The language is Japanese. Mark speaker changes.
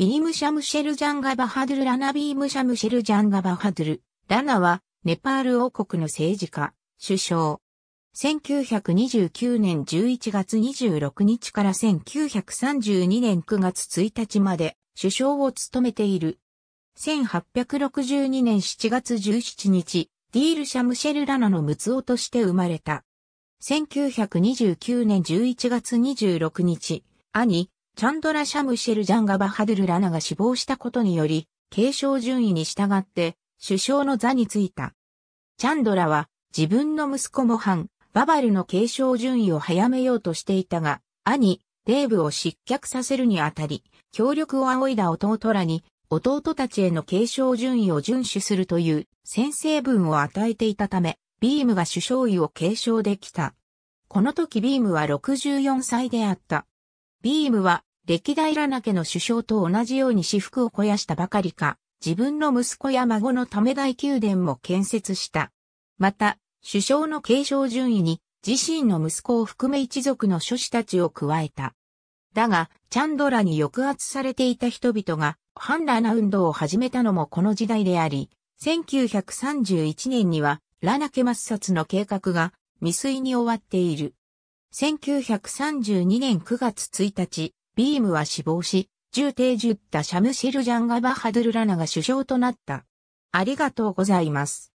Speaker 1: ビームシャムシェルジャンガバハドゥルラナビームシャムシェルジャンガバハドゥル。ラナは、ネパール王国の政治家、首相。1929年11月26日から1932年9月1日まで首相を務めている。1862年7月17日、ディール・シャムシェル・ラナの六夫として生まれた。1929年11月26日、兄、チャンドラ・シャムシェル・ジャンガ・バハドゥル・ラナが死亡したことにより、継承順位に従って、首相の座についた。チャンドラは、自分の息子モハン、ババルの継承順位を早めようとしていたが、兄、デーブを失脚させるにあたり、協力を仰いだ弟らに、弟たちへの継承順位を遵守するという先制文を与えていたため、ビームが首相位を継承できた。この時ビームは64歳であった。ビームは歴代ラナ家の首相と同じように私腹を肥やしたばかりか、自分の息子や孫のため大宮殿も建設した。また、首相の継承順位に自身の息子を含め一族の諸子たちを加えた。だが、チャンドラに抑圧されていた人々が、反ラナ運動を始めたのもこの時代であり、1931年には、ラナ家抹殺の計画が未遂に終わっている。1932年9月1日、ビームは死亡し、重定重ったシャムシル・ジャンガ・バハドゥル・ラナが首相となった。ありがとうございます。